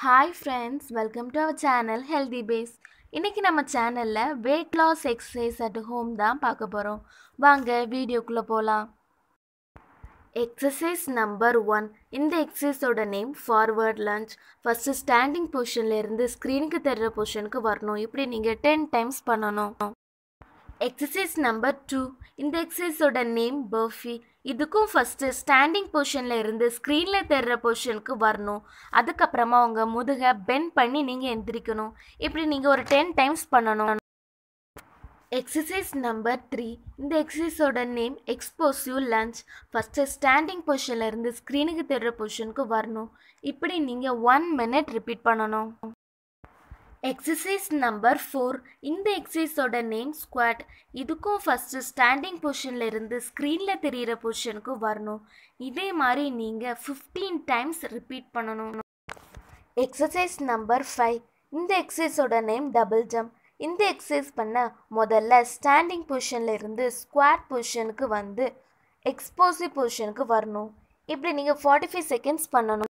hi friends welcome to our channel healthy pace இன்றைக்கி நம்ம சேனலில் weight loss exercise at home தான் பார்க்க போகிறோம் வாங்க வீடியோக்குள்ளே போகலாம் எக்ஸசைஸ் நம்பர் ஒன் இந்த எக்ஸசைஸோட name forward lunge first standing இருந்து ஸ்க்ரீனுக்கு தெரிகிற பொசிஷனுக்கு வரணும் இப்படி நீங்கள் டென் டைம்ஸ் பண்ணணும் எக்ஸசைஸ் நம்பர் டூ இந்த எக்ஸசைஸோட நேம் பர்ஃபி இதுக்கும் ஃபஸ்ட்டு ஸ்டாண்டிங் பொசிஷனில் இருந்து ஸ்க்ரீனில் தெரிகிற பொசிஷனுக்கு வரணும் அதுக்கப்புறமா உங்கள் முதுகை பெண்ட் பண்ணி நீங்கள் எந்திரிக்கணும் இப்படி நீங்கள் ஒரு டென் டைம்ஸ் பண்ணணும் எக்ஸசைஸ் நம்பர் த்ரீ இந்த எக்ஸசைஸோட name explosive lunge first standing பொசிஷனில் இருந்து ஸ்க்ரீனுக்கு தெரிகிற பொசிஷனுக்கு வரணும் இப்படி நீங்கள் ஒன் மினிட் ரிப்பீட் பண்ணணும் எக்ஸசைஸ் நம்பர் ஃபோர் இந்த எக்ஸசைஸோட நேம் ஸ்குவாட் இதுக்கும் ஃபஸ்ட்டு ஸ்டாண்டிங் பொஷனில் இருந்து ஸ்க்ரீனில் தெரிகிற பொசிஷனுக்கு வரணும் இதே மாதிரி நீங்கள் ஃபிஃப்டீன் டைம்ஸ் ரிப்பீட் பண்ணணும் எக்ஸசைஸ் நம்பர் ஃபைவ் இந்த எக்ஸசைஸோட நேம் டபுள் ஜம்ப் இந்த எக்ஸசைஸ் பண்ண முதல்ல ஸ்டாண்டிங் பொஷனில் இருந்து ஸ்குவாட் பொஷனுக்கு வந்து எக்ஸ்போசிவ் பொஷனுக்கு வரணும் இப்படி நீங்கள் ஃபார்ட்டி ஃபைவ் செகண்ட்ஸ் பண்ணணும்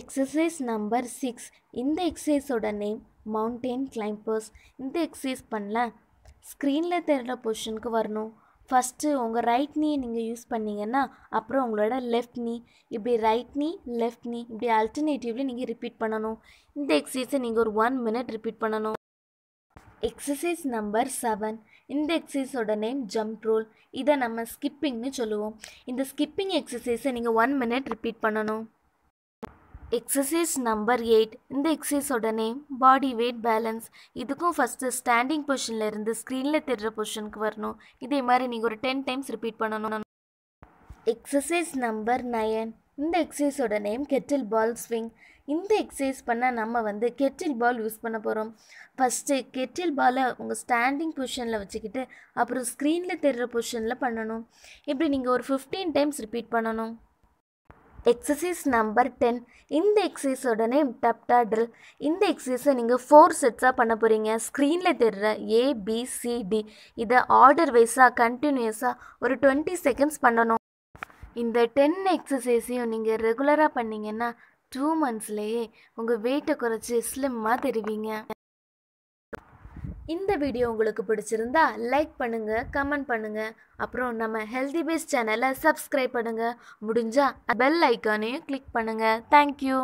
எக்ஸசைஸ் நம்பர் சிக்ஸ் இந்த எக்ஸசைஸோட நேம் மவுண்டெயின் கிளைம்பர்ஸ் இந்த எக்ஸசைஸ் பண்ணல ஸ்க்ரீனில் தெரிகிற பொசிஷனுக்கு வரணும் ஃபஸ்ட்டு உங்கள் ரைட் நீ நீங்கள் யூஸ் பண்ணிங்கன்னா அப்புறம் உங்களோட லெஃப்ட் நீ இப்படி ரைட் நீ லெஃப்ட் நீ இப்படி அல்டர்னேட்டிவ்லி நீங்கள் ரிப்பீட் பண்ணணும் இந்த எக்ஸசைஸை நீங்கள் ஒரு ஒன் மினிட் ரிப்பீட் பண்ணணும் எக்ஸசைஸ் நம்பர் செவன் இந்த எக்ஸசைஸோட நேம் ஜம்ப் ரோல் இதை நம்ம ஸ்கிப்பிங்னு சொல்லுவோம் இந்த ஸ்கிப்பிங் எக்ஸசைஸை நீங்கள் ஒன் மினிட் ரிப்பீட் பண்ணணும் எக்ஸசைஸ் நம்பர் எயிட் இந்த எக்ஸசைஸோட நேம் பாடி வெயிட் பேலன்ஸ் இதுக்கும் ஃபஸ்ட்டு ஸ்டாண்டிங் பொசிஷனில் இருந்து ஸ்க்ரீனில் தெரிகிற பொசிஷனுக்கு வரணும் இதே மாதிரி நீங்கள் ஒரு டென் டைம்ஸ் ரிப்பீட் பண்ணணும் எக்ஸசைஸ் நம்பர் நயன் இந்த எக்ஸசைஸோட நேம் கெட்டில் பால் ஸ்விங் இந்த எக்ஸசைஸ் பண்ணால் நம்ம வந்து கெட்டில் பால் யூஸ் பண்ண போகிறோம் ஃபஸ்ட்டு கெட்டில் பாலை உங்கள் ஸ்டாண்டிங் பொசிஷனில் வச்சுக்கிட்டு அப்புறம் ஸ்க்ரீனில் தெரிகிற பொசிஷனில் பண்ணணும் இப்படி நீங்கள் ஒரு ஃபிஃப்டீன் டைம்ஸ் ரிப்பீட் பண்ணணும் எக்ஸசைஸ் நம்பர் டென் இந்த எக்ஸசைஸோட நேம் டப்டா ட்ரில் இந்த எக்ஸசைஸை நீங்கள் ஃபோர் செட்ஸாக பண்ண போகிறீங்க ஸ்க்ரீனில் தெரிகிற ஏபிசிடி இதை ஆர்டர் வைஸாக கண்டினியூஸாக ஒரு டுவெண்ட்டி செகண்ட்ஸ் பண்ணணும் இந்த டென் எக்ஸசைஸையும் நீங்கள் ரெகுலராக பண்ணிங்கன்னா டூ மந்த்ஸ்லேயே உங்கள் வெயிட்டை குறைச்சி ஸ்லிம்மாக தெரிவிங்க இந்த வீடியோ உங்களுக்கு பிடிச்சிருந்தா லைக் பண்ணுங்கள் கமெண்ட் பண்ணுங்கள் அப்புறம் நம்ம ஹெல்தி பேஸ் சேனலை சப்ஸ்கிரைப் பண்ணுங்கள் முடிஞ்சால் பெல் ஐக்கானையும் கிளிக் பண்ணுங்கள் தேங்க்யூ